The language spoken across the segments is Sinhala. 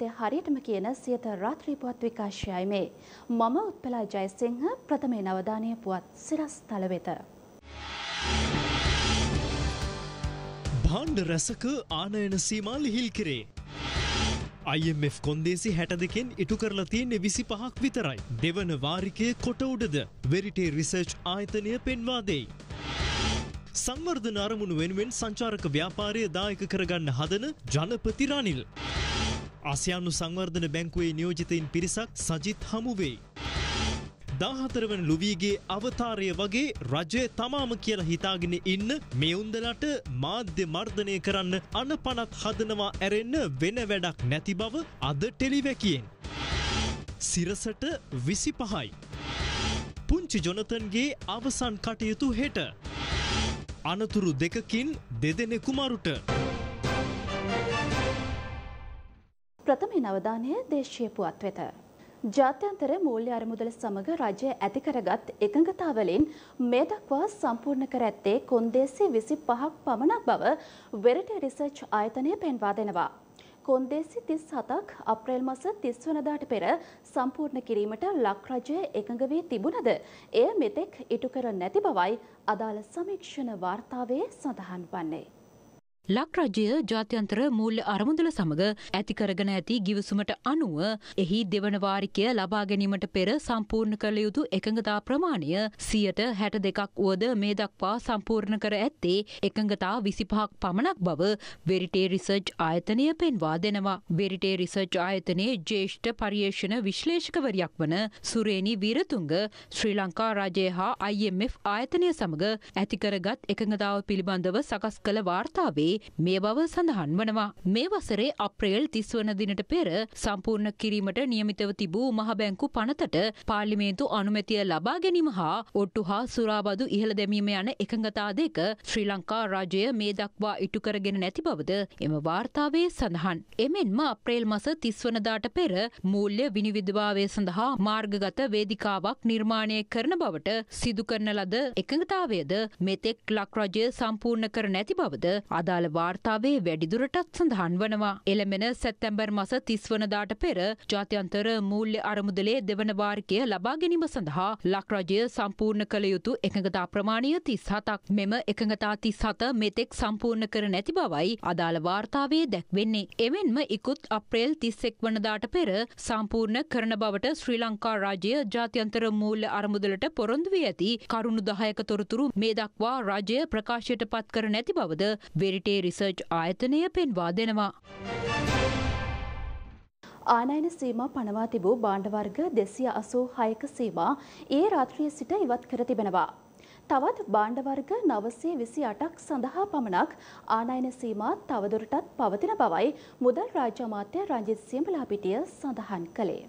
සත්‍ය හරියටම කියන සියත රාත්‍රී පුවත් විකාශයයි මේ. මම උත්පලා ජයසිංහ ප්‍රථමේ නවධානය පුවත් සිරස් තල වෙත. භාණ්ඩ රැසක ආනයන සීමා ලිහිල් කරේ. IMF කොන්දේසි හැට දෙකෙන් ඉටු කරලා තියෙන්නේ විසි පහක් විතරයි. දෙවන වාරිකය කොට උඩද වෙරිටේ රිසර්ච් ආයතනය පෙන්වා දෙයි. සංවර්ධන අරමුණු වෙනුවෙන් සංචාරක ව්‍යාපාරය දායක කරගන්න හදන ජනපති රනිල්. ආසියානු සංවර්ධන බැංකුවේ නියෝජිතයින් පිරිසක් සජිත් හමුවෙයි. දාහතරවන ලුවීගේ අවතාරය වගේ රජය තමාම කියලා හිතාගෙන ඉන්න මේ උන්දලට මාධ්‍ය මර්ධනය කරන්න අන පනත් හදනවා ඇරෙන්න වෙන වැඩක් නැති බව අද ටෙලිවැකියෙන්. සිරසට විසි පහයි. පුංචි ජොනතන්ගේ අවසන් කටයුතු හෙට. අනතුරු දෙකකින් දෙදෙනෙ කුමරුට. ප්‍රථම නවධානය දේශීය පුවත් වෙත. ජාත්‍යන්තර මූල්‍ය අරමුදල සමග රජය ඇති කරගත් එකඟතාවලින් මේ දක්වා සම්පූර්ණ කර ඇත්තේ කොන්දේසි 25ක් පමණක් බව වෙරටේ රිසර්ච් ආයතනය පෙන්වා දෙනවා. කොන්දේසි 37ක් අප්‍රේල් මාස 30 වනදාට පෙර සම්පූර්ණ කිරීමට ලක් රජය එකඟ වී තිබුණද එය මෙතෙක් ඉටු කර නැති බවයි අදාළ සමීක්ෂණ වාර්තාවේ සඳහන් වන්නේ. ලක්රජය ජාත්‍යන්තර මූල්්‍ය අරමුදල සමඟ ඇතිකරගෙන ඇති ගිවසුමට අනුව එහි දෙවනවාරිකය ලබාගැනීමට පෙර සම්පූර්ණ කළ යුතු එකඟතා ප්‍රමාණය සියට හැට දෙකක් වුවද මේ දක්වා සම්පූර්ණ කර ඇත්තේ එකඟතා විසිපහක් පමණක් බව වෙරිටේ රිසර්ච් ආයතනය පෙන්වා දෙනවා. වෙරිටේ රිසර්ච් ආයතනයේ ජේෂ්ඨ පර්යේෂණ විශ්ලේෂකවරයක් වන සුරේණි වීරතුංග ශ්‍රී ලංකා රජය හා IMF ආයතනය සමඟ ඇතිකරගත් එකඟතාව පිළිබඳව සකස් කළ වාර්තාවේ පොතේ මේ බව සඳහන් වනවා. මේ වසරේ අප්‍රේල් 30 වන දිනට පෙර සම්පූර්ණ කිරීමට නියමිතව තිබූ මහ බැංකු පනතට පාර්ලිමේන්තු අනුමැතිය ලබා ගැනීම හා ඔට්ටු හා සුරාබදු ඉහළ දැමීම යන එකඟතා දෙක ශ්‍රී ලංකා රාජය මේ දක්වා ඉටු කරගෙන නැති බවද එම වාර්තාවේ සඳහන්. එමෙන්ම අප්‍රේල් මස 30 වනදාට පෙර මූල්‍ය විනිවිදභාවය සඳහා මාර්ගගත වේදිකාවක් නිර්මාණය කරන බවට සිදු කරන ලද එකඟතාවයද මෙතෙක් ලක් රජය සම්පූර්ණ කර නැති බවද අදාළ අදාළ වාර්තාවේ වැඩිදුරටත් සඳහන් වනවා. එළමෙන සැත්තැම්බර් මස තිස්වනදාට පෙර ජාත්‍යන්තර මූල්‍ය අරමුදලේ දෙවන වාර්කය ලබා ගැනීම සඳහා ලක්රජය සම්පූර්ණ කළ යුතු එකඟතා ප්‍රමාණය තිස් හතක් මෙම එකඟතා තිස් හත මෙතෙක් සම්පූර්ණ කර නැති බවයි අදාළ වාර්තාවේ දැක්වෙන්නේ. එමෙන්ම ඉකුත් අප්‍රේල් තිස්සෙක් වනදාට පෙර සම්පූර්ණ කරන බවට ශ්‍රී ලංකා රාජය ජාත්‍යන්තර මූල්‍ය අරමුදලට පොරොන්දු වී ඇති කරුණු දහයක තොරතුරු මේ දක්වා රාජය ප්‍රකාශයට පත් කර නැති බවද වෙරිට රටේ රිසර්ච් ආයතනය පෙන්වා දෙනවා. ආනයන සීම පනවා තිබූ බාණ්ඩවර්ග දෙසිය අසූ හයක සීම ඒ රාත්‍රිය සිට ඉවත් කර තිබෙනවා. තවත් බාණ්ඩවර්ග නවසේ විසි අටක් සඳහා පමණක් ආනයන සීමත් තවදුරටත් පවතින බවයි මුදල් රාජ්‍යමාත්‍ය රංජිත් සිම්බලාපිටිය සඳහන් කළේ.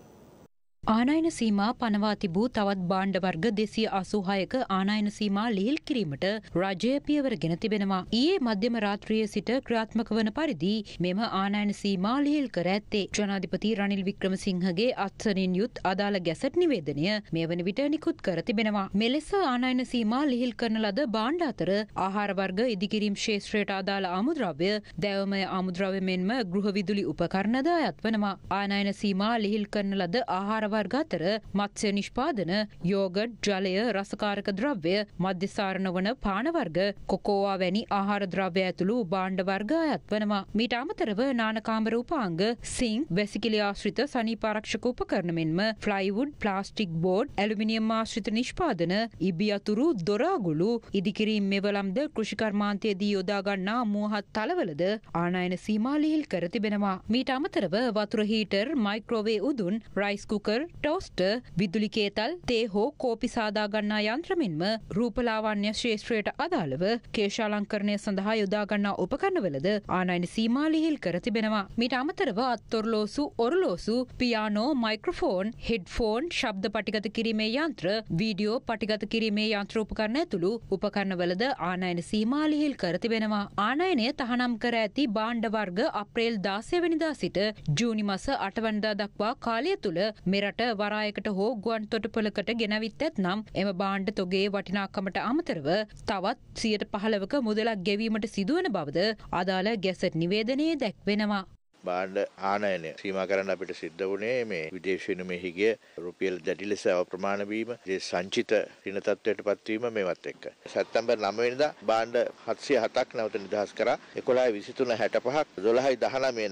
ආනයන සීමා පනවා තිබූ තවත් බාණ්ඩ වර්ග දෙසිය අසූහයක ආනයන සීමා ලිහිල් කිරීමට රජය පියවර ගෙන තිබෙනවා. ඊයේ මධ්‍යම රාත්‍රිය සිට ක්‍රාත්මක වන පරිදි මෙම ආනයන සීමා ලිහිල් කර ඇත්තේ. ජනාධිපති රනිල් වික්‍රමසිංහගේ අත්සනින් යුත් අදාළ ගැසට් නිවේදනය මේ වන විට නිකුත් කර තිබෙනවා. මෙලෙස ආනයන සීමා ලිහිල් කරන ලද බාණ්ඩ අතර ආහාර වර්ග ඉදිකිරීම් ශේෂත්‍රයට අදාළ ආමුද්‍රව්‍ය, දැවමය ආමුද්‍රව්‍ය මෙන්ම ගෘහ විදුලි උපකරණද අයත් වනවා. ආනයන සීමා ලිහිල් කරන ලද ආහාර වර්ග අතර මත්ස්‍ය නිෂ්පාදන, යෝගට්, ජලය, රසකාරක ද්‍රව්‍ය, මද්‍යසාරණ වන පාන වර්ග, කොකෝවා වැනි ආහාර ද්‍රව්‍ය ඇතුළු භාණ්ඩ වර්ග අයත් වනවා. මීට අමතරව නානකාමර උපාංග, සිංක්, වැසිකිලි ආශ්‍රිත සනීප ආරක්ෂක උපකරණ මෙන්ම ෆ්ලයිවුඩ්, ප්ලාස්ටික් බෝඩ්, ඇලුමිනියම් ආශ්‍රිත නිෂ්පාදන, ඉබි අතුරු, දොරාගුළු, ඉදිකිරීම් මෙවලම්ද කෘෂිකර්මාන්තයේදී යොදා ගන්නා මූහත් තලවලද ආනයන සීමාලිහිල් කර තිබෙනවා. මීට අමතරව වතුර හීටර් මයික්‍රෝවේ උදුන් රයිස්කුකර් බ්ලෙන්ඩර් ටෝස්ටර් විදුලි කේතල් තේ හෝ කෝපි සාදාගන්නා යන්ත්‍රමින්ම රූපලාවන්‍ය ශේෂත්‍රයට අදාළව කේශාලංකරණය සඳහා යොදාගන්නා උපකරණවලද ආනයින සීමාලිහිල් කර තිබෙනවා. මිට අමතරව අත්තොරලෝසු ඔරලෝසු පියානෝ මයික්‍රෆෝන් හෙඩ්ෆෝන් ශබ්ද පටිගත කිරීමේ යන්ත්‍ර වීඩියෝ පටිගත කිරීමේ යන්ත්‍රෝපකරණ ඇතුළු උපකරණවලද ආනයින සීමාලිහිල් කර තිබෙනවා. ආනයනය තහනම් කර ඇති බාණ්ඩ වර්ග අප්‍රේල් දාසයවැනිදා සිට ජූනි මස අටවන්දා දක්වා කාලය තුළ මෙරට රට වරායකට හෝ ගුවන් තොටපොළකට ගෙනවිත් ඇත්නම් එම බාණ්ඩ තොගේ වටිනාකමට අමතරව තවත් සියට පහළවක මුදලක් ගෙවීමට සිදුවන බවද අදාළ ගැසට නිවේදනයේ දැක්වෙනවා. බාණ්ඩ ආනයනය සීමා කරන්න අපිට සිද්ධ වුණේ මේ විදේශ විනිමයෙහිගේ රුපියල් දැඩි ලෙස අප්‍රමාණ වීම, ඒ සංචිත ඍණ තත්ත්වයට පත්වීම මේවත් එක්ක. සැප්තැම්බර් 9 වෙනිදා බාණ්ඩ 707ක් නැවත නිදහස් කරා. 11 23 65 12 19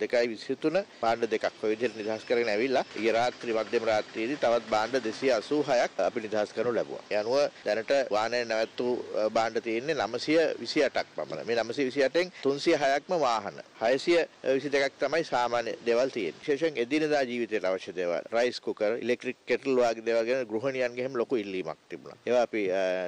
9ක් 2 23 බාණ්ඩ දෙකක් ඔය විදිහට නිදහස් කරගෙන ඇවිල්ලා ඊයේ රාත්‍රී මධ්‍යම රාත්‍රියේදී තවත් බාණ්ඩ 286ක් අපි නිදහස් කරනු ලැබුවා. ඒ අනුව දැනට වාහනය නැවතු බාණ්ඩ තියෙන්නේ 928ක් පමණ. මේ 928න් 306ක්ම වාහන 600 දෙකක් තමයි සාමාන්‍ය දේවල් තියෙන්නේ. විශේෂයෙන් එදිනදා ජීවිතයට අවශ්‍ය දේවල්. රයිස් කුකර්, ඉලෙක්ට්‍රික් කෙටල් වගේ දේවල් ගැන ගෘහණියන්ගේ හැම ලොකු ඉල්ලීමක් තිබුණා. ඒවා අපි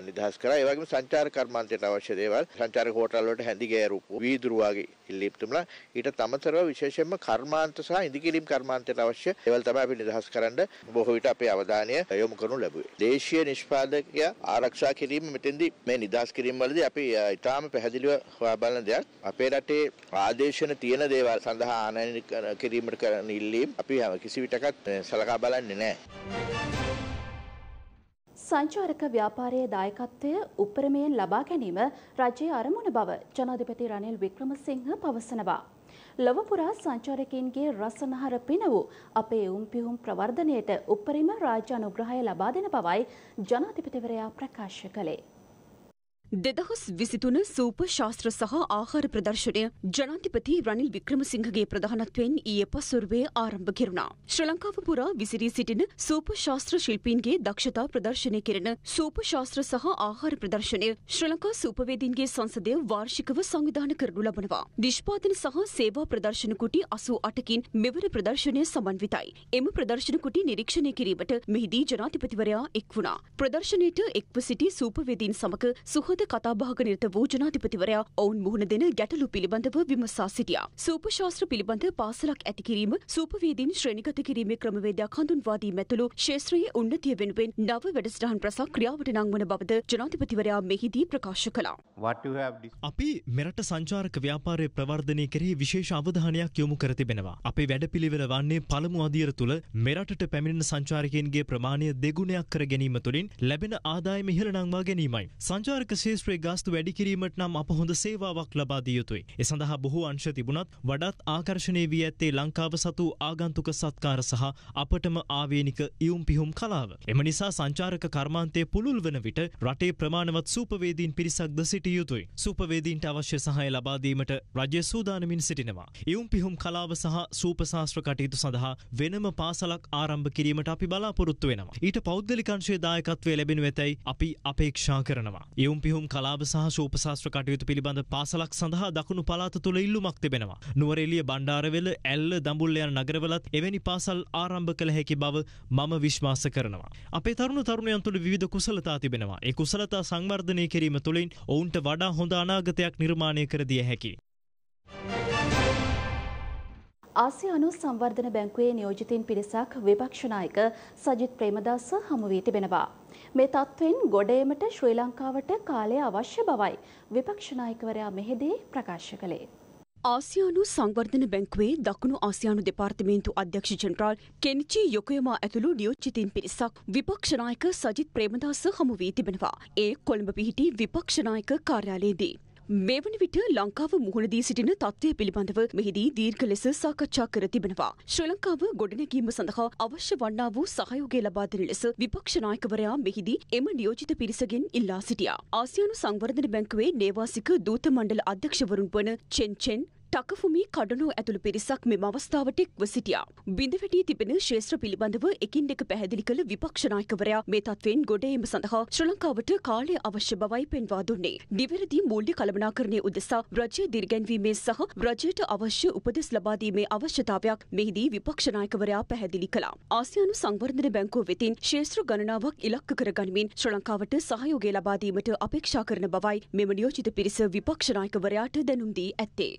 නිදහස් කරා. ඒ වගේම සංචාර කර්මාන්තයට අවශ්‍ය දේවල්, සංචාරක හෝටල් වලට හැඳි ගෑරුපු වීදුරු වගේ ඉල්ලීම් තිබුණා. ඊට අමතරව විශේෂයෙන්ම කර්මාන්ත සහ ඉදිකිරීම් කර්මාන්තයට අවශ්‍ය දේවල් තමයි අපි නිදහස් කරන්න බොහෝ විට අපේ අවධානය යොමු කරනු ලැබුවේ. දේශීය නිෂ්පාදකයා ආරක්ෂා කිරීම මෙතෙන්දී මේ නිදහස් කිරීම වලදී අපි ඊටාම පැහැදිලිව හොයා බලන දෙයක් අපේ රටේ ආදේශන තියෙන දේවල් සඳහා ආනයනය කිරීමට කරන ඉල්ලීම් අපි හැම කිසිවිටකත් සලකා බලන්නේ නැහැ. සංචාරක ව්‍යාපාරයේ දායකත්වය උපරමයෙන් ලබා ගැනීම රජයේ අරමුණ බව ජනාධිපති රනිල් වික්‍රමසිංහ පවසනවා. ලොව පුරා සංචාරකයන්ගේ රසනහර පින වූ අපේ උම් පිහුම් ප්‍රවර්ධනයට උපරිම රාජ්‍ය අනුග්‍රහය ලබා දෙන බවයි ජනාධිපතිවරයා ප්‍රකාශ කළේ. දෙදහස් විසිතුන සූප ශාස්ත්‍ර සහ ආහාර ප්‍රදර්ශනය ජනාධිපති රනිල් වික්‍රමසිංහගේ ප්‍රධානත්වයෙන් ඊය පසුරුවේ ආරම්භ කෙරුණා. ශ්‍රී ලංකාව පුරා විසිරී සිටින සූප ශාස්ත්‍ර ශිල්පීන්ගේ දක්ෂතා ප්‍රදර්ශනය කෙරෙන සූප ශාස්ත්‍ර සහ ආහාර ප්‍රදර්ශනය ශ්‍රී ලංකා සූපවේදීන්ගේ සංසදය වාර්ෂිකව සංවිධාන කරනු ලබනවා. නිෂ්පාදන සහ සේවා ප්‍රදර්ශන කුටි 88කින් මෙවර ප්‍රදර්ශනය සමන්විතයි. එම ප්‍රදර්ශන කුටි නිරීක්ෂණය කිරීමට මෙහිදී ජනාධිපතිවරයා එක් වුණා. ප්‍රදර්ශනයට එක්ව සිටි සූපවේදීන් සමග සුහද අනුවද කතාබහක නිරත වූ ජනාධිපතිවරයා ඔවුන් මුහුණ දෙන ගැටලු පිළිබඳව විමසා සිටියා. සූපශාස්ත්‍ර පිළිබඳ පාසලක් ඇති කිරීම, සූපවේදීන් ශ්‍රේණිගත කිරීමේ ක්‍රමවේදයක් හඳුන්වා දීම ඇතුළු ක්ෂේත්‍රයේ උන්නතිය වෙනුවෙන් නව වැඩසටහන් රැසක් ක්‍රියාවට නංවන බවද ජනාධිපතිවරයා මෙහිදී ප්‍රකාශ කළා. අපි මෙරට සංචාරක ව්‍යාපාරය ප්‍රවර්ධනය කෙරෙහි විශේෂ අවධානයක් යොමු කර තිබෙනවා. අපේ වැඩපිළිවෙල වන්නේ පළමු අදියර තුළ මෙරටට පැමිණෙන සංචාරකයන්ගේ ප්‍රමාණය දෙගුණයක් කර ගැනීම තුළින් ලැබෙන ආදායම ඉහළ නංවා ගැනීමයි. සංචාරක ක්ෂේත්‍රයේ ගස්තු වැඩි කිරීමට නම් අප හොඳ සේවාවක් ලබා දිය යුතුයි. ඒ සඳහා බොහෝ අංශ තිබුණත් වඩාත් ආකර්ෂණීය වී ඇත්තේ ලංකාව සතු ආගන්තුක සත්කාර සහ අපටම ආවේනික ඉයුම් පිහුම් කලාව. එම නිසා සංචාරක කර්මාන්තයේ පුළුල් වන විට රටේ ප්‍රමාණවත් සූපවේදීන් පිරිසක්ද සිටිය යුතුයි. සූපවේදීන්ට අවශ්‍ය සහාය ලබා දීමට රජය සූදානමින් සිටිනවා. ඉවුම් පිහුම් කලාව සහ සූපශාස්ත්‍ර කටයුතු සඳහා වෙනම පාසලක් ආරම්භ කිරීමට අපි බලාපොරොත්තු වෙනවා. ඊට පෞද්ගලිකංශයේ දායකත්වය ලැබෙනු ඇතැයි අපි අපේක්ෂා කරනවා. ඉවුම් පිහුම් එහුම් කලාබ සහ ශෝපශාස්ත්‍ර කටයුතු පිළිබඳ පාසලක් සඳහා දකුණු පලාත තුළ ඉල්ලුමක් තිබෙනවා. නුවරඑළිය බණ්ඩාරවෙල ඇල්ල දඹුල්ල යන නගරවලත් එවැනි පාසල් ආරම්භ කළ හැකි බව මම විශ්වාස කරනවා. අපේ තරුණ තරුණයන් තුළ විවිධ කුසලතා තිබෙනවා. ඒ කුසලතා සංවර්ධනය කිරීම තුළින් ඔවුන්ට වඩා හොඳ අනාගතයක් නිර්මාණය කර දිය හැකි. ආසියානු සංවර්ධන බැංකුවේ නියෝජිතින් පිරිසක් විපක්ෂනායක සජිත් ප්‍රේමදාස හමුවී තිබෙනවා. මේ තත්ත්වයෙන් ගොඩ ඒමට ශ්‍රී ලංකාවට කාලය අවශ්‍ය බවයි විපක්ෂ නායකවරයා මෙහිදී ප්‍රකාශ කළේ. ආසියානු සංවර්ධන බැංකුවේ දකුණු ආසියානු දෙපාර්තමේන්තු අධ්‍යක්ෂ ජෙනරාල් කෙනිචි යොකයමා ඇතුළු නියෝජිතින් පිරිසක් විපක්ෂ නායක සජිත් ප්‍රේමදාස හමු වී තිබෙනවා. ඒ කොළඹ පිහිටි විපක්ෂ නායක කාර්යාලයේදී මේ වන විට ලංකාව මුහුණදී සිටින තත්ත්වය පිළිබඳව මෙහිදී දීර්ඝ ලෙස සාකච්ඡා කර තිබෙනවා. ශ්‍රී ලංකාව ගොඩනැගීම සඳහා අවශ්‍ය වන්නා වූ සහයෝගය ලබා දෙන ලෙස විපක්ෂ නායකවරයා මෙහිදී එම නියෝජිත පිරිසගෙන් ඉල්ලා සිටියා. ආසියානු සංවර්ධන බැංකුවේ නේවාසික දූත මණ්ඩල අධ්‍යක්ෂවරුන් වන චෙන් චෙන් ටකෆුමි කඩනෝ ඇතුළු පිරිසක් මෙම අවස්ථාවට එක්ව සිටියා. බිඳවැටී තිබෙන ශේෂ්ත්‍ර පිළිබඳව එකින් එක පැහැදිලි කළ විපක්ෂනායකවරයා මේ තත්වෙන් ගොඩ ඒම සඳහා ශ්‍ර ලංකාවට කාලය අවශ්‍ය බවයි පෙන්වා දුන්නේ. නිවැරදි මූල්‍ය කළමනාකරණය උදෙසා රජය දිර්ගැන්වීමේ සහ රජයට අවශ්‍ය උපදෙස් ලබාදීමේ අවශ්‍යතාවයක් මෙහිදී විපක්ෂනායකවරයා පැහැදිලි කළා. ආසියානු සංවර්ධන බැංකුව වෙතින් ශේෂ්ත්‍ර ගණනාවක් ඉලක්ක කරගනිමින් ශ්‍ර ලංකාවට සහයෝගය ලබාදීමට අපේක්ෂා කරන බවයි මෙම නියෝජිත පිරිස විපක්ෂනායකවරයාට දැනුම් දී ඇත්තේ.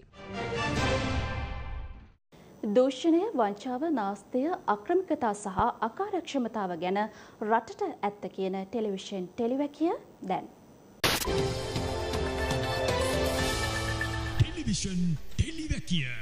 දූෂණය වංචාව නාස්තය අක්‍රමිකතා සහ අකාරක්ෂමතාව ගැන රටට ඇත්ත කියන ටෙලිවිෂන් ටෙලිවැකිය දැන්. ටෙලිවිෂන් ටෙලිවැකිය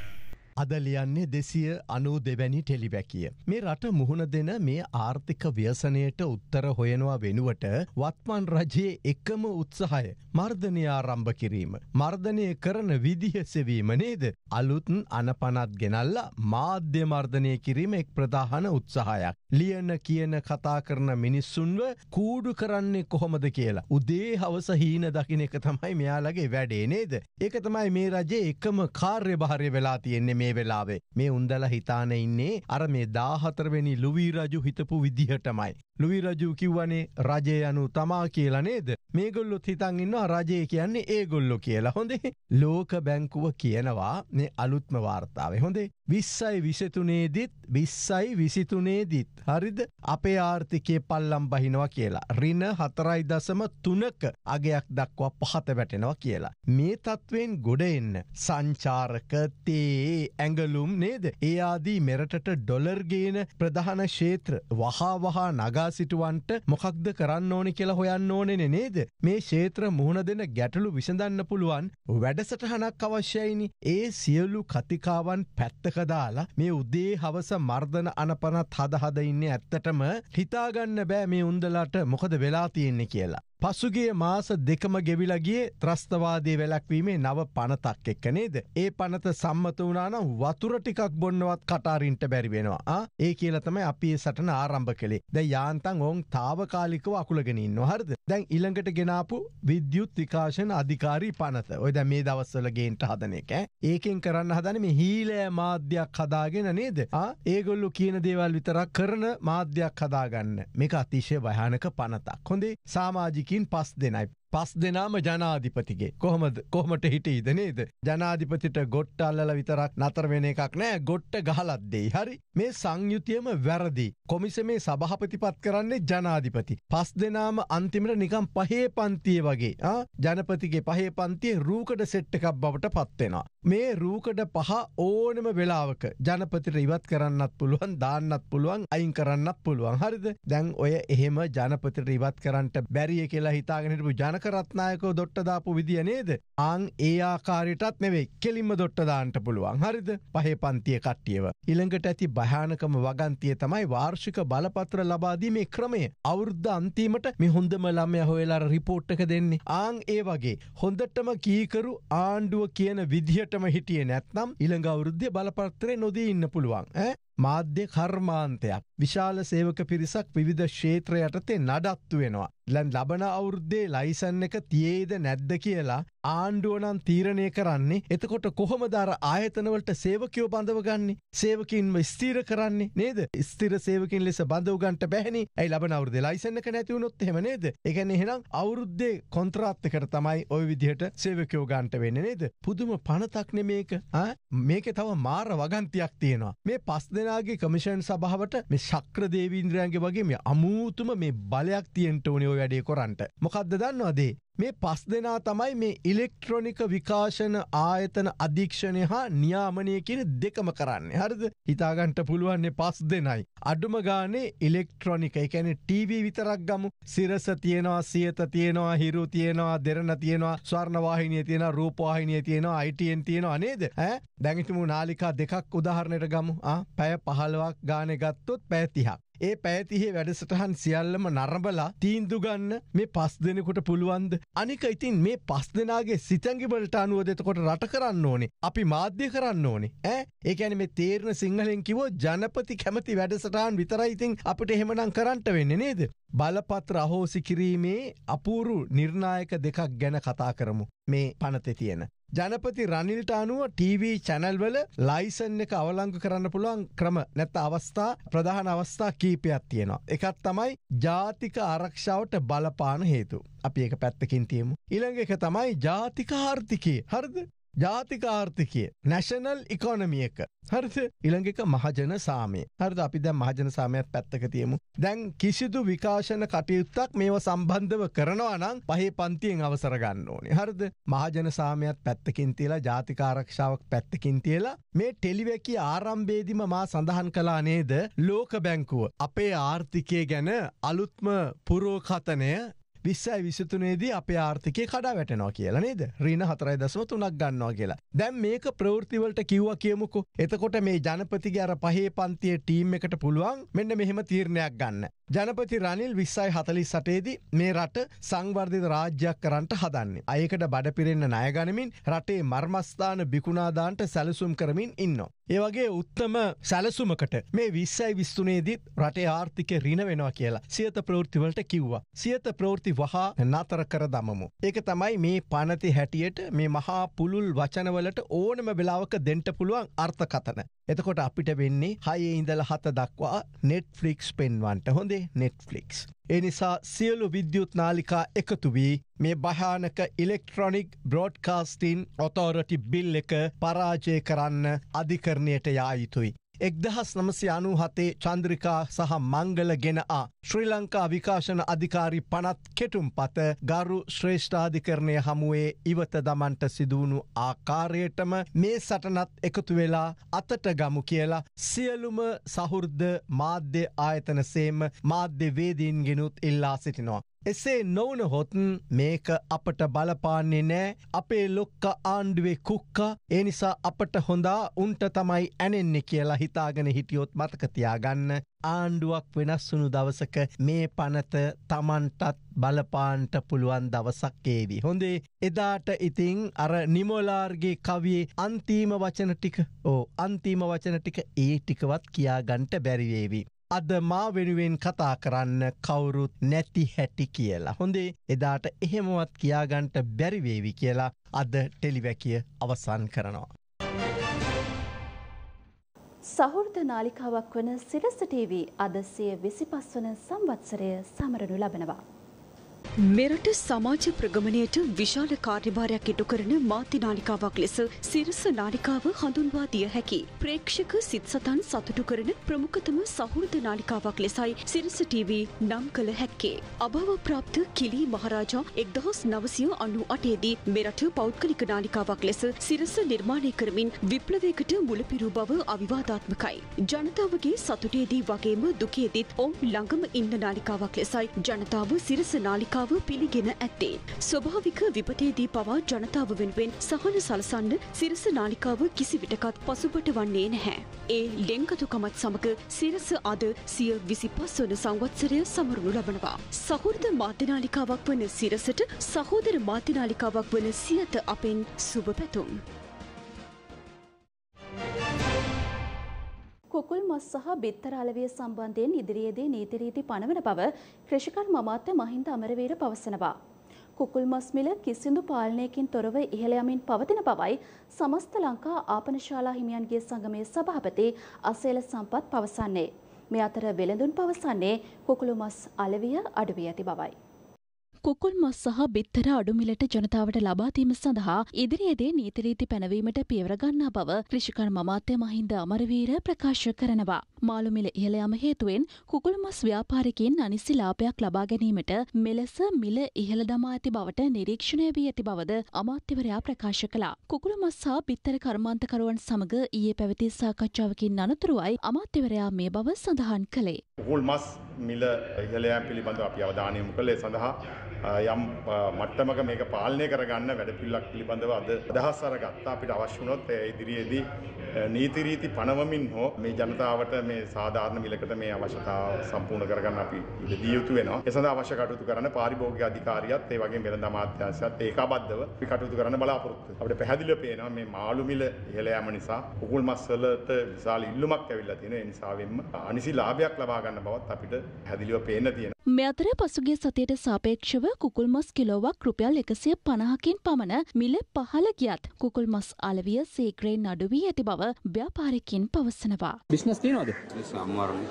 අද ලියන්නේ දෙසිය අනූ දෙවැනි ටෙලිබැකිය. මේ රට මුහුණ දෙන මේ ආර්ථික ව්‍යසනයට උත්තර හොයනවා වෙනුවට වත්මන් රජයේ එකම උත්සාහය මර්ධනය ආරම්භ කිරීම. මර්ධනය කරන විදිහ සෙවීම නේද. අලුත්න් අනපනත් ගෙනල්ලා මාධ්‍ය මර්ධනය කිරීම එක් ප්‍රධාන උත්සාහයක්. ලියන කියන කතා කරන මිනිස්සුන්ව කූඩු කරන්නේ කොහොමද කියලා. උදේ හවස හීන දකින එක තමයි මෙයාලගේ වැඩේ නේද. ඒක තමයි මේ රජේ එකම කාර්ය භාරය වෙලා තියෙන්නේ මේ වෙලාවේ. මේ උන්දල හිතාන ඉන්නේ අර මේ දාහතරවෙනි ලුවී රජු හිතපු විදිහටමයි. ලුවී රජු කිව්වනේ රජය යනු තමා කියලා නේද. මේගොල්ලොත් හිතන් ඉන්නවා රජය කියන්නේ ඒගොල්ලො කියලා හොඳේ. ලෝක බැංකුව කියනවා මේ අලුත්ම වාර්තාවේ හොඳේ. විස්සයි විසතුනේදිත් විස්සයි විසිතුනේදිත්. හරිද අපේ ආර්ථිකයේ පල්ලම් බහිනවා කියලා. රින හතරයි දසම තුනක අගයක් දක්වා පහත වැටෙනවා කියලා. මේ තත්ත්වෙන් ගොඩ එන්න සංචාරක තේ ඇඟලුම් නේද. ඒ ආදී මෙරටට ඩොලර්ගේන ප්‍රධාන ශේත්‍ර වහා වහා නගා සිටුවන්ට මොකක්ද කරන්න ඕනි කියලා හොයන්න ඕනෙන නේද. මේ ශේත්‍ර මුහුණ දෙන ගැටලු විසඳන්න පුළුවන් වැඩසටහනක් අවශ්‍යයිනි ඒ සියලු කතිකාවන් පැත්තකදාලා මේ උදේ හවස මර්ධන අනපනත් හදහද ඉන්න ඇත්තටම හිතාගන්න බෑ මේ උන්දලාට මොකද වෙලා තියෙන්නේ කියලා. පසුගේ මාස දෙකම ගෙවිලගේ ත්‍රස්තවාදය වැලැක්වීමේ නව පනතක් එක්ක නේද. ඒ පනත සම්මත වනානම් වතුර ටිකක් බොන්නවත් කටාරින්ට බැරිවෙනවා ඒ කියලතම අපි සටන ආරම්භ කළේ ද යාන්තන් ඔවන් තාවකාලිකව අකුලගෙනින් නොහරද දැන් ඉළඟට ගෙනාපු විද්‍යුත් විකාශන අධිකාරී පනත ඔයද මේ දවස්සල ගේන්ට හදන එක ඒකෙන් කරන්න හදන මේ හීලෑ මාධ්‍යයක් හදාගෙන නේද ඒගොල්ලු කියන දේවල් විතරක් කරන මාධ්‍යයක් හදාගන්න මේක අතිශය භයානක පනතක් හොඳේ සාමාජි එකකින් පස් දෙනයි පස් දෙනාම ජනාධිපතිගේ කොහොමද කොහමට හිටීද නේද ජනාධිපතිට ගොට්ට අල්ලල විතරක් නතර වෙන එකක් නෑ ගොට්ට ගහලත්දෙයි හරි මේ සංයුතියම වැරදි කොමිස මේ සභහපතිපත් කරන්නේ ජනාධිපති පස් දෙනාම අන්තිමට නිකම් පහේ පන්තිය වගේ ජනපතිගේ පහේ පන්තිය රූකඩ සෙට්ට එකක් බවට පත්වෙනවා මේ රූකඩ පහ ඕනෙම වෙලාවක ජනපතිට ඉවත් කරන්නත් පුළුවන් දාන්නත් පුළුවන් අයින් කරන්නත් පුළුවන් හරිද දැන් ඔය එහෙම ජනපතිට ඉවත් කරන්නට බැරිය කියලා හිතාගෙනටපු ජනක ඒක රත්නායකෝ දොට්ටදාපු විදිිය නේද. ආං ඒ ආකාරයටත් නෙවෙයි කෙලින්ම දොට්ටදාන්ට පුළුවන් හරිද පහේ පන්තිය කට්ටියව. ඉළඟට ඇති භයානකම වගන්තිය තමයි වාර්ෂික බලපත්‍ර ලබාදීමේ ක්‍රමය අවුද්ධ අන්තීමට මෙ හොඳම ළමය හොයලා රිපෝට්ටක දෙන්නේ ආං ඒ වගේ හොඳටම කීකරු ආණ්ඩුව කියන විදිහටම හිටිය නැත්නම් ඉළඟ අවුද්ධ බලපත්‍රය නොදී ඉන්න පුළුවන් ඇ? මාධ්‍ය කර්මාන්තයක් විශාල සේවක පිරිසක් විධ ශේත්‍රයටතේ නඩත්තු වෙනවා. ලැන් ලබන අවුරුද්දේ ලයිසන් එක තියේද නැද්ද කියලා ආණ්ඩුවනන් තීරණය කරන්නේ එතකොට කොහොමදාර ආයතනවලට සේවකයෝ බඳවගන්නේ සේවකින්ම ස්තීර කරන්නේ නේද ස්තිර සේවකින් ලෙස බඳවගන්ට බැහනි ඇයි ලබන අවුරද ලයිසන්න එක නැතිවුණොත් හෙමනේද එකන එහෙනම් අවුරුද්දේ කොන්ත්‍රාත්තකට තමයි ඔය විදිහට සේවකයෝ ගන්ට වෙන නේද පුදුම පනතක්න මේක මේක තව මාර වගන්තියක් තියෙනවා මේ පස් දෙනාගේ කමිෂන් සභාවට මේ ශක්‍ර දේවීන්ද්‍රයන්ගේ වගේ මේ අමූතුම මේ බලයක් තියෙන්ට ඕනේ ඔය වැඩේ කොරන්ට. මොකක්ද දන්නවාදේ. මේ පස් දෙනා තමයි මේ ඉලෙක්ට්‍රොනික විකාශන ආයතන අධීක්ෂණය හා නියාමනය කියන දෙකම කරන්න. හරිද හිතාගන්ට පුළුවන්නේ පස් දෙනයි. අඩුම ගානේ ඉලෙක්ට්‍රොනික එකැන TV විතරක් ගමු සිරස තියෙනවා සියත තියෙනවා හිරු තියෙනවා දෙරන තියෙනවා ස්වර්ණවාහිනය තියෙන රූපවාහිනය තියෙනවා අයිටන් තියෙනවා නේද ඇ දැඟිතුමු නාලිකා දෙකක් උදාහරණයට ගමු පැය පහලවක් ගානය ගත්තොත් පැතිහා. ඒ පැතිහේ වැඩසටහන් සියල්ලම නරඹලා තීන්දු ගන්න මේ පස් දෙනෙකුට පුළුවන්ද. අනික ඉතින් මේ පස් දෙනාගේ සිතැගිබලට අනුව දෙතකොට රට කරන්න ඕනේ අපි මාධ්‍ය කරන්න ඕනේ ඇ ඒකැන මේ තේරණ සිංහලෙන් කිවෝ ජනපති කැමති වැඩසටහන් විතරයිඉතින් අපට එහෙමනම් කරන්නට වෙන්න නේද. බලපත්‍ර අහෝසි කිරීමේ අපූරු නිර්ණායක දෙකක් ගැන කතා කරමු මේ පනතෙ තියෙන. ජනපති රනිල්ට අනුව TV චැනල්වල ලයිසන් එක අවලංගු කරන්න පුළුවන් ක්‍රම නැත්ත අවස්ථා ප්‍රධාන අවස්ථා කීපයක් තියෙනවා. එකත් තමයි ජාතික ආරක්ෂාවට බලපාන හේතු. අපි එක පැත්තකින් තියමු. ඉළඟ එක තමයි ජාතික ආර්ථිකයේ හරද ජාතිකාර්ථිකය නැශනල් ඉකොනමියක හරිත ඉළඟක මහජන සාමය හරිද අපි දැ මහජන සාමයක් පැත්තක තියමු දැන් කිසිදු විකාශන කටයුත්තක් මේව සම්බන්ධව කරනවා නම් පහේ පන්තියෙන් අවසරගන්න ඕනේ හරිද මහජන සාමයක් පැත්තකින් තියලා ජාතිකාරක්ෂාවක් පැත්තකින් තියලා මේ ටෙලිවැකි ආරම්භේදිම මා සඳහන් කලා නේද ලෝක බැංකුව අපේ ආර්ථිකය ගැන අලුත්ම පුරෝකතනය විස්සයි විසතුනේදී අපේ ආර්ථිකය කඩා වැටනවා කියලා නේද රීන හතරයි දසම තුනක් ගන්නවා කියලා දැම් මේක ප්‍රවෘතිවලට කිව්ව කියමුකු එතකොට මේ ජනපතිගේ අර පහේ පන්තිය ටීම් එකට පුළුවන් මෙන්න මෙහෙම තීරණයක් ගන්න ජනපති රනිල් විස්සයි හතලි සටේදි මේ රට සංවර්ධිත රාජ්‍යයක් කරන්ට හදන්නේ. අයකට බඩපිරෙන්න්න නයගනිමින් රටේ මර්මස්ථාන බිකුණාදාන්ට සැලසුම් කරමින් ඉන්න. ඒවගේ උත්තම සැලසුමකට මේ විස්සයි විස්තුනේදීත් රටේ ආර්ථිකය රින වෙනවා කියලා සියත ප්‍රෘතිවලට කිව්වා. සියත ප්‍රෘති වහා නතර කර දමමු. ඒක තමයි මේ පනති හැටියට මේ මහා පුළුල් වචනවලට ඕනම වෙලාවක දෙන්ට පුළුවන් අර්ථකතන. එතකොට අපිට වෙන්නේ හයේ ඉඳල හත දක්වා නෙට්ෆලික්ස් පෙන්වන්ට හොඳේ නෙට්ෆලික්ස්. එනිසා සියලු විද්‍යුත් නාලිකා එකතු වී මේ භයානක ඉලෙක්ට්‍රොනික් බ්‍රෝඩ්කාස්ටින් ඔතෝරටි බිල් එක පරාජය කරන්න අධිකරණයට යා යුතුයි. එක්දහස් නමසි අනු හතේ චන්ද්‍රිකා සහ මංගල ගෙන ආ. ශ්‍රී ලංකා විකාශන අධිකාරි පනත් කෙටුම් පත ගරු ශ්‍රේෂ්ඨාධිකරණය හමුවේ ඉවත දමන්ට සිදුවුණු ආකාරයටම මේ සටනත් එකතු වෙලා අතට ගමු කියලා සියලුම සහුර්ද මාධ්‍ය ආයතන සේම මාධ්‍යවේදීන්ගෙනුත් ඉල්ලා සිටිනවා. එසේ නොවනහොත් මේක අපට බලපාන්නේ නෑ අපේ ලොක්ක ආණ්ඩුවේ කුක්ක ඒ නිසා අපට හොඳා උන්ට තමයි ඇනෙන්නේ කියලා හිතාගෙන හිටියොත් මතකතියාගන්න ආණ්ඩුවක් වෙනස්සුණු දවසක මේ පනත තමන්ටත් බලපාන්ට පුළුවන් දවසක්කේදී. හොඳේ එදාට ඉතිං අර නිමෝලාර්ගේ කවියේ අන්තීම වචන ටික ඕ අන්තිම වචන ටික ඒ ටිකවත් කියාගන්ට බැරිවේවි. අද මා වෙනුවෙන් කතා කරන්න කවුරුත් නැති හැටි කියලා. හොඳේ එදාට එහෙමවත් කියාගන්ට බැරිවේවි කියලා අද ටෙලිවැකිය අවසන් කරනවා. සහෘද නාලිකාවක් වන සිරස්ටීවී අදසය විසි පස් වන සම්වත්සරය සමරනු ලබනවා. මෙරට සමාජ ප්‍රගමණයට විශාල කාර්යභාරයක් ඉටු කරන මාධ්‍ය නාලිකාවක් ලෙස සිරස නාලිකාව හඳුන්වා දිය හැකි. ප්‍රේක්ෂක සිත් සතන් සතුටු කරන ප්‍රමුඛතම සහෘද නාලිකාවක් ලෙසයි සිරස TV නම් කළ හැක්කේ. අභව ප්‍රාප්ත කිලි මහරාජා 1998 දී මෙරට පෞද්ගලික නාලිකාවක් ලෙස සිරස නිර්මාණය කරමින් විප්ලවයකට මුලපිරු බව අවිවාදාත්මකයි. ජනතාවගේ සතුටේදී වගේම දුකේදීත් ඔවුන් ළඟම ඉන්න නාලිකාවක් ලෙසයි ජනතාව සිරස නාලිකාව ජනතාව පිළිගෙන ඇත්තේ. ස්වභාවික විපතේදී පවා ජනතාව වෙනුවෙන් සහන සලසන්න සිරස නාලිකාව කිසිවිටකත් පසුබට වන්නේ නැහැ. ඒ ලෙංගතුකමත් සමග සිරස අද සිය විසිපස් වන සංවත්සරය සමරනු ලබනවා. සහෘද මාධ්‍යනාලිකාවක් වන සිරසට සහෝදර මාධ්‍යනාලිකාවක් වන සියත අපෙන් සුභ පැතුම්. කුකුල් මස් සහ බිත්තර අලවිය සම්බන්ධයෙන් ඉදිරියේදී නීති රීති පනවන බව කෘෂිකර්ම අමාත්‍ය මහින්ද අමරවීර පවසනවා. කුකුල් මස් මිල කිසිදු පාලනයකින් තොරව ඉහළ යමින් පවතින බවයි සමස්ත ලංකා ආපනශාලා හිමියන්ගේ සංගමේ සභාපති අසේල සම්පත් පවසන්නේ. මේ අතර වෙළඳුන් පවසන්නේ කුකුළු මස් අලවිය අඩුවී ඇති බවයි. කුකුල්මොස් සහ බිත්තර අඩුමිලට ජනතාවට ලබාදීම සඳහා ඉදිරියේදී නීතිරීති පැනවීමට පියවරගන්නා බව ක්‍රිෂිකන් මමාත්‍ය මහින්ද අමරවීර ප්‍රකාශ කරනවා. මාළුමිල ඉහළ යම හේතුවෙන් කුකුල්මොස් ව්‍යාපාරිකයින් අනිසි ලාභයක් ලබා ගැනීමට මෙලෙස මිල ඉහළ දමා ඇති බවට නිරීක්ෂණය වී ඇති බවද අමාත්‍යවරයා ප්‍රකාශ කළා. කුකුළුමස් හා බිත්තර කර්මාන්තකරුවන් සමග ඊයේ පැවති සාකච්ඡාවකින් අනතුරුවයි අමාත්‍යවරයා මේ බව සඳහන් කළේ. කුකුල්මස් මිල ඉහළ යාම් පිළිබඳව අපි අවධානය යොමු කළේ සඳහා යම් මට්ටමක මේක පාලනය කරගන්න වැඩපිල්ලක් පිළිබඳව අද අදහස් අරගත්තා අපිට අවශ්‍ය වුණොත් ඒ ඉදිරියේදී නීති රීති පනවමින් හෝ මේ ජනතාවට මේ සාධාරණ මිලකට මේ අවශ්‍යතාව සම්පූර්ණ කරගන්න අපි ඉදිරිය යුතු වෙනවා. ඒ සඳහා අවශ්‍ය කටයුතු කරන පාරිභෝගික අධිකාරියත් ඒ වගේම වෙළඳ අමාත්‍යාංශයත් ඒකාබද්ධව අපි කටයුතු කරන්න බලාපොරොත්තු වෙනවා. අපිට පැහැදිලිව පේනවා මේ මාළු මිල ඉහළ යාම නිසා කුකුල් මස් වලට විශාල ඉල්ලුමක් ඇවිල්ලා තියෙනවා. ඒ නිසාවෙන්ම අනිසි ලාභයක් ලබා ගන්න බවත් අපිට පැහැදිලිව පේන්න තියෙනවා. මේ අතර පසුගේ සතියට සාපේක්ෂව කුකුල් මස් කිලෝවක් රුපියල් එකසිය පණහකින් පමණ මිල පහළ ගියත් කුකුල් මස් අලවිය සීග්‍රයෙන් අඩුවී ඇති බව ව්‍යාපාරිකින් පවසනවා. බිස්නස් තියනවද? සම්වර්ණ.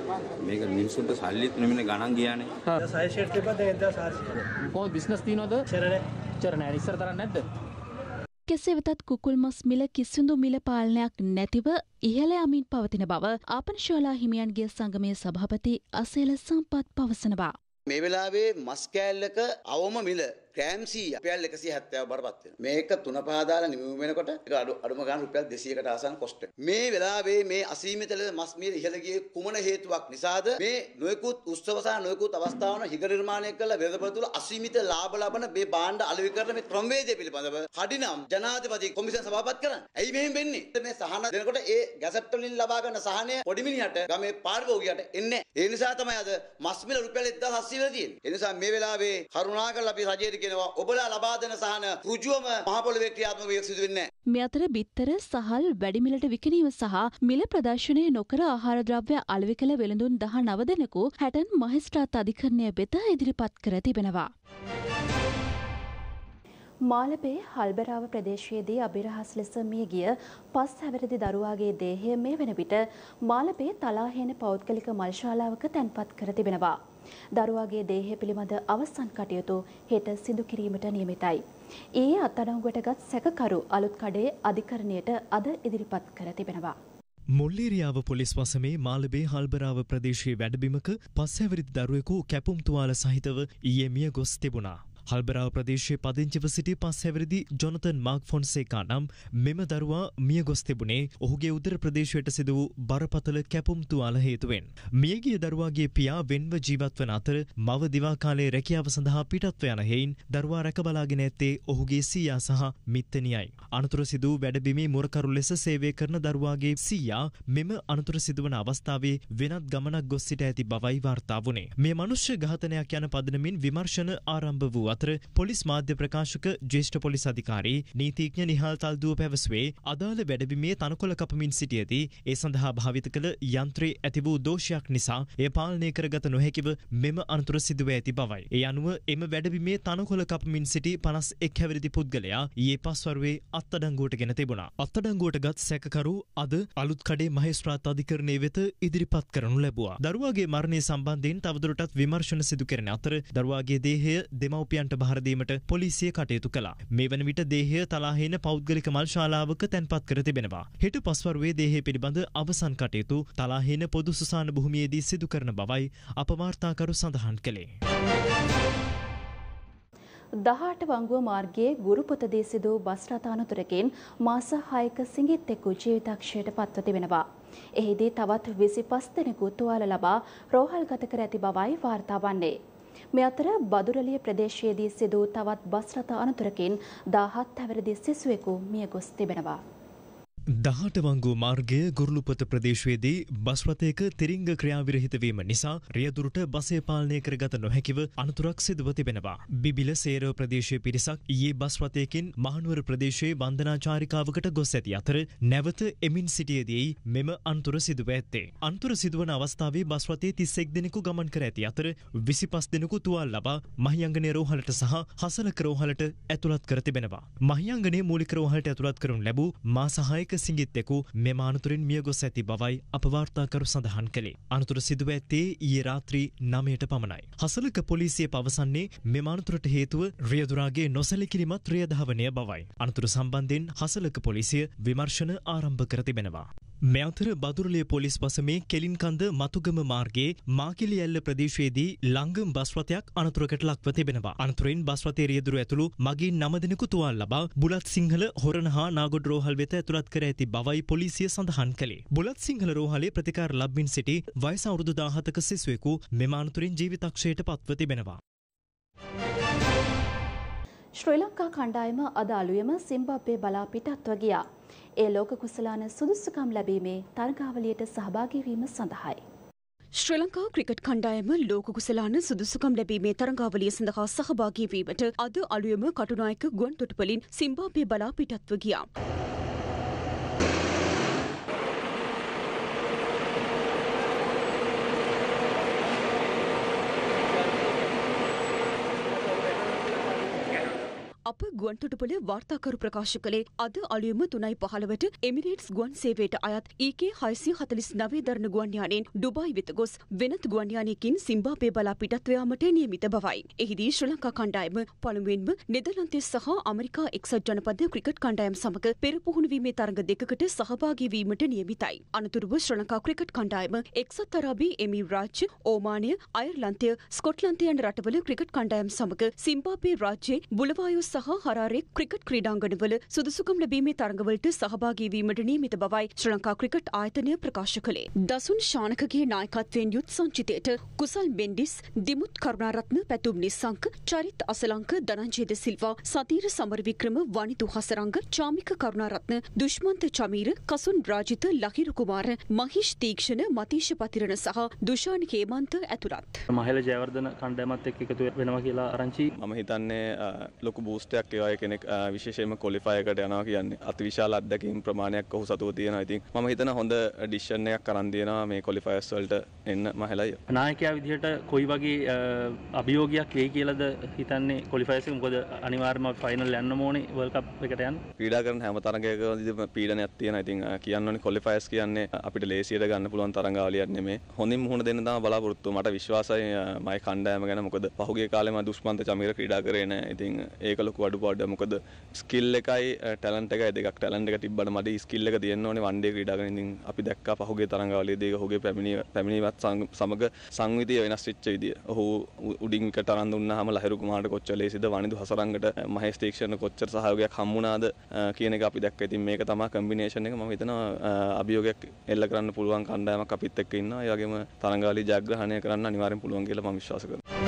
මේක මිනිසුන්ට සල්ලිත් නෙමෙන ගණන් ගියානේ. 600ට තිබ්බද 1400. කොහොමද බිස්නස් තියනවද? චරණ. චරණ ඉස්සර තරන්නේ නැද්ද? කෙසේ වෙතත් කුකුල් මස් මිල කිසිදු මිල පාලනයක් නැතිව ඉහළ යමින් පවතින බව ආපනශෝලා හිමියන්ගේ සංගමය සභාපති අසේල සම්පත් පවසනවා. මේ වෙලාවේ මස් කෑල්ලක අවම මිල ග්‍රෑම් 100 රුපියල් 170 බරපත් වෙනවා. මේක තුන පහ දාලා නිමු වෙනකොට ඒක අඩුම ගාන රුපියල් 200කට ආසන්න කොස්ට් එක. මේ වෙලාවේ මේ අසීමිත ලෙස මස් මිල ඉහළ ගියේ කුමන හේතුවක් නිසාද? මේ නොයෙකුත් උත්සව සහ නොයෙකුත් අවස්ථාවන හිග නිර්මාණය කළ වෙදපතුල අසීමිත ලාභ ලබන මේ බාණ්ඩ අලෙවි කරන මේ ක්‍රමවේදය පිළිබඳව කඩිනම් ජනාධිපති කොමිෂන් සභාපත් කරන්න. ඇයි මෙහෙම වෙන්නේ? මේ සහන දෙනකොට ඒ ගැසට් වලින් ලබා ගන්න සහනය පොඩි මිනිහට ගමේ පාරිභෝගිකයට එන්නේ. ඒ නිසා තමයි අද මස් මිල රුපියල් 1700 වෙලා තියෙන්නේ. ඒ නිසා මේ වෙලාවේ කරුණාකරලා අපි රජයේ කියනවා ඔබලා ලබා දෙන සහන ඍජුවම මහ පොළවේ ක්‍රියාත්මක විය සිදු වෙන්නේ මේ අතර බිත්තර සහල් වැඩිමිලට විකිණීම සහ මිල ප්‍රදර්ශනය නොකර ආහාර ද්‍රව්‍ය අලෙවි කළ වෙළඳුන් 19 දෙනෙකු හැටන් මහේස්ත්‍රාත් අධිකරණය වෙත ඉදිරිපත් කර තිබෙනවා. මාලබේ හල්බරාව ප්‍රදේශයේදී අභිරහස් ලෙස මිය ගිය පස් හැවිරිදි දරුවාගේ දේහය මේ වෙන විට මාලබේ තලාහේන පෞද්ගලික මල්ශාලාවක තැන්පත් කර තිබෙනවා. දරුවාගේ දේහය පිළිබඳ අවසන් කටයුතු හෙට සිදු කිරීමට නියමිතයි. ඊයේ අත්අඩංගුවටගත් සැකකරු අලුත් කඩේ අධිකරණයට අද ඉදිරිපත් කර තිබෙනවා. මුල්ලීරියාව පොලිස් වසමේ මාලබේ හල්බරාව ප්‍රදේශයේ වැඩබිමක පස්හැවරිත් දරුවෙකු කැපුම්තුවාල සහිතව ඊයේ මිය ගොස් තිබුණා. හල්බරාව ප්‍රදේශයේ පදිංචිව සිටි පස් හැවිරිදි ජොනතන් මාක් ෆොන්සේකා නම් මෙම දරුවා මිය ගොස් තිබුණේ ඔහුගේ උදර ප්‍රදේශයට සිදු වූ බරපතල කැපුම් තුවාල හේතුවෙන්. මියගිය දරුවාගේ පියා වෙන්ව ජීවත් වන අතර මව දිවාකාලයේ රැකියාව සඳහා පිටත්ව යන හෙයින් දරුවා රැකබලාගෙන ඇත්තේ ඔහුගේ සීයා සහ මිත්තනියයි. අනතුර සිදු වැඩබිමේ මුරකරු ලෙස සේවය කරන දරුවාගේ සීයා මෙම අනතුර සිදුවන අවස්ථාවේ වෙනත් ගමනක් ගොස් සිට ඇති බවයි වාර්තා වුණේ. මේ මනුෂ්‍ය ඝාතනයක් යන පදනමින් විමර්ශන ආරම්භ වූ අතර පොලිස් මාධ්‍ය ප්‍රකාශක ජේෂ්ඨ පොලිස් අධිකාරී නීතිඥ නිහාල් තල්දුව පැවසුවේ අදාළ වැඩබිමේ තනකොළ කපමින් සිටියදී ඒ සඳහා භාවිත කළ යන්ත්‍රයේ ඇති වූ දෝෂයක් නිසා එය පාලනය කරගත නොහැකිව මෙම අනතුර සිදුව ඇති බවයි. ඒ අනුව එම වැඩබිමේ තනකොළ කපමින් සිටි 51 හැවිරිදි පුද්ගලයා ඊයේ පස්වරුවේ අත්අඩංගුවට ගෙන තිබුණා. අත්අඩංගුවට ගත් සැකකරු අද අලුත් කඩේ මහේස්ත්‍රාත් අධිකරණය වෙත ඉදිරිපත් කරනු ලැබුවා. දරුවාගේ මරණය සම්බන්ධයෙන් තවදුරටත් විමර්ශන සිදු කරන අතර දරුවාගේ දේහය දෙමව්පියන් අයියන්ට භාරදීමට පොලිසිය කටයුතු කළා. මේ වන විට දේහය තලාහීන පෞද්ගලික මල් ශාලාවක තැන්පත් කර තිබෙනවා. හෙට පස්වරුවේ දේහය පිළිබඳ අවසන් කටයුතු තලාහීන පොදු සුසාන භූමියේදී සිදු කරන බවයි අප වාර්තාකරු සඳහන් කළේ. දහට වංගුව මාර්ගයේ ගුරුපොතදී සිදු බස් රථානතුරකින් මාස 6ක සිඟිත්තෙකු ජීවිතක්ෂයට පත්ව තිබෙනවා. එහිදී තවත් 25 දෙනෙකු තුවාල ලබා රෝහල්ගත කර ඇති බවයි වාර්තා වන්නේ. මේ අතර බදුරලිය ප්‍රදේශයේදී සිදු තවත් බස් රථ අනතුරකින් 17 හැවිරිදි සිසුවෙකු මිය ගොස් තිබෙනවා. දහටවංගු මාර්ගය ගුරලුපත ප්‍රදේශවේදී බස්රථයක තිරිංග ක්‍රියාවිරහිතවීම නිසා රියදුරට බසේ පාලනය කරගත නොහැකිව අනතුරක් සිදුව තිබෙනවා. බිබිල සේරව ප්‍රදේශය පිරිසක් ඒ බස්රථයකින් මහනුවර ප්‍රදේශයේ බන්ධනාචාරිකාවකට ගොස් ඇති අතර නැවත එමින් සිටියදයි මෙම අන්තුර සිදුව ඇත්තේ. අන්තුර සිදුවන අවස්ථාවේ බස්රතේ තිස්සෙක් දෙනෙකු ගමන් කර ඇති අතර විසි පස් දෙනෙකු තුවල් ලබා මහියංගනය රෝහලට සහ හසල කරෝහලට ඇතුළත් කර තිබෙනවා. මහියංගනේ මූලිකරෝහලට ඇතුළත් කරුන් ලැබූ මාසාහයක ශාසනික සිංගිත්තෙකු මෙම අනතුරින් මියගොස් ඇති බවයි අප වාර්තාකරු සඳහන් කළේ. අනතුර සිදුව ඇත්තේ ඊයේ රාත්‍රී නමයට පමණයි. හසලක පොලිසිය පවසන්නේ මෙම අනතුරට හේතුව රියදුරාගේ නොසැලකිලිමත් රියධාවනය බවයි. අනතුර සම්බන්ධයෙන් හසලක පොලිසිය විමර්ශන ආරම්භ කර තිබෙනවා. මේ අතර බදුරලේ පොලිස් පසමේ කෙලින්කන්ද මතුගම මාර්ගයේ මාකිලි ඇල්ල ප්‍රදේශයේදී ලංගම් බස් රථයක් අනතුරකට ලක්ව තිබෙනවා. අනතුරෙන් බස් රථයේ රියදුරු ඇතුළු මගින් නම දෙනෙකු තුවාල ලබා බුලත් සිංහල හොරණ හා නාගොඩ රෝහල් වෙත ඇතුළත් කර ඇති බවයි පොලිසිය සඳහන් කළේ. බුලත් සිංහල රෝහලේ ප්‍රතිකාර ලබමින් සිටි වයස අවුරුදු 17ක සිසුවෙකු මෙම අනතුරින් ජීවිතක්ෂයට පත්ව තිබෙනවා. ශ්‍රී ලංකා කණ්ඩායම අද අලුයම සිම්බාබ්වේ බලා පිටත්ව ගියා. ඒ ලෝක කුසලාන සුදුස්සුකම් ලැබීමේ තරගාවලියට සහභාගී වීම සඳහායි. ශ්‍රී ලංකා ක්‍රිකට් කණ්ඩායම ලෝක කුසලාන සුදුසුකම් ලැබීමේ තරඟාවලිය සඳහා සහභාගී වීමට අද අලුයම කටුනායක ගුවන්තොටුපලින් සිම්බාබ්වේ බලා පිටත්ව ගියා. අප ගුවන්තොටුපොල වාර්තාකරු ප්‍රකාශ කළේ අද අලුයම තුනයි පහළවට එමිරේට්ස් ගුවන් සේවයට අයත් ඒකේ හයසිය හතලිස් නවේ දරණ ගුවන්යානෙන් ඩුබයි වෙත ගොස් වෙනත් ගුවන්යානයකින් සිම්බාපේ බලා පිටත්වයාමට නියමිත බවයි. එහිදී ශ්‍රී ලංකා කණ්ඩායම පළමුුවෙන්ම නෙදලන්තේ සහ අමරිකා එක්සත් ජනපද ක්‍රිකට් කණ්ඩායම් සමඟ පෙරපුහුණුවීමේ තරග දෙකකට සහභාගීවීමට නියමිතයි. අනතුරුව ශ්‍රී ලංකා ක්‍රිකට් කණ්ඩායම එක්සත් අරාබි එමිරාජ්‍ය ඕමානය අයර්ලන්තය ස්කොට්ලන්තයන් රටවල ක්‍රිකට් කණ්ඩායම් සමඟ සිම්බාපේ රාජ්‍යයේ බුලවායෝ සහ සහ හරාරේ ක්‍රිකට් ක්‍රීඩාංගණවල සුදුසුකම් ලැබීමේ තරඟවලට සහභාගීවීමට නියමිත බවයි ශ්‍රී ලංකා ක්‍රිකට් ආයතනය ප්‍රකාශ කළේ. දසුන් ශානකගේ නායකත්වයෙන් යුත් සංචිතයට කුසල් බෙන්ඩිස්, දිමුත් කරුණාරත්න, පැතුම් නිස්සංක, චරිත් අසලංක, ධනංජය ද සිල්වා, සතීර සමරවික්‍රම, වනිතු හසරංග, චාමික කරුණාරත්න, දුෂ්මන්ත චමීර, කසුන් රාජිත, ලහිරු කුමාර, මහිෂ් තීක්ෂණ, මතීෂ පතිරණ සහ දුෂාන් හේමන්ත ඇතුළත්. මහල ජයවර්ධන කණ්ඩායමත් එක්ක එකතු වෙනවා කියලා ආරංචි. මම හිතන්නේ ලොකු බූස්ට් තත්ත්වයක් ඒවාය කෙනෙක් විශේෂයෙන්ම කොලිෆයකට යනවා කියන්නේ අතිවිශාල අත්දැකීම් ප්‍රමාණයක් ඔහු සතුව තියෙනවා. ඉතින් මම හිතන හොඳ ඩිසිෂන් එකක් අරන් දෙනවා මේ කොලිෆයර්ස් වලට එන්න මහලයි. නායකයා විදිහට කොයි වගේ අභියෝගයක් වෙයි කියලාද හිතන්නේ කොලිෆයර්ස් එක මොකද අනිවාර්යයෙන්ම ෆයිනල් යන්න ඕනේ වර්ල්ඩ් කප් එකට යන්න. ක්‍රීඩා කරන හැම තරගයකම පීඩනයක් තියෙනවා. ඉතින් කියන්න ඕනේ කොලිෆයර්ස් කියන්නේ අපිට ලේසියට ගන්න පුළුවන් තරඟාවලියක් නෙමෙයි. හොඳින් මුහුණ දෙන්න තමයි බලාපොරොත්තු මට විශ්වාසයි මයි කණ්ඩායම ගැන මොකද පහුගේ කාලේ මම දුෂ්මන්ත චමිර ක්‍රීඩා කරේ නැහැ. ඉතින් ඒක ලොකු අඩුපාඩුව මොකද ස්කිල් එකයි ටැලන්ට එකයි දෙකක් ටැලන්ට එක තිබ්බට මට ස්කිල් එක තියෙන්න ඕනේ වන්ඩේ ක්‍රීඩාගෙන ඉතින් අපි දැක්කා පහුගිය තරඟාවලියේදී ඒක ඔහුගේ පැමිණීමත් සමග සංවිතිය වෙනස් වෙච්ච විදිය. ඔහු උඩින් විකට අරන් දුන්නාම ලහිරු කුමාරට කොච්චර ලේසිද වනිදු හසරංගට මහේෂ් තීක්ෂණ කොච්චර සහයෝගයක් හම්බුණාද කියන එක අපි දැක්කා. ඉතින් මේක තමයි කම්බිනේෂන් එක මම හිතනවා අභියෝගයක් එල්ල කරන්න පුළුවන් කණ්ඩායමක් අපිත් එක්ක ඉන්නවා. ඒ වගේම තරඟාවලිය ජයග්‍රහණය කරන්න අනිවාර්යෙන් පුළුවන් කියලා මම විශ්වාස කරනවා.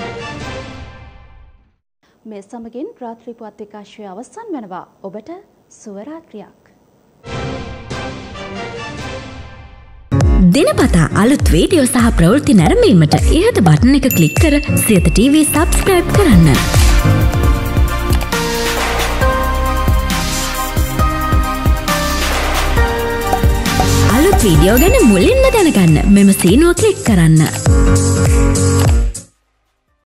මේ සමගින් රාත්‍රී පුවත් විකාශය අවසන් වෙනවා. ඔබට සුව රාත්‍රියක්. දිනපතා අලුත් වීඩියෝ සහ ප්‍රවෘත්ති නැරඹීමට ඉහත බටන එක ක්ලික් කර සියත TV subscribe කරන්න. අලුත් වීඩියෝ ගැන මුලින්ම දැනගන්න මෙම සීනුව ක්ලික් කරන්න.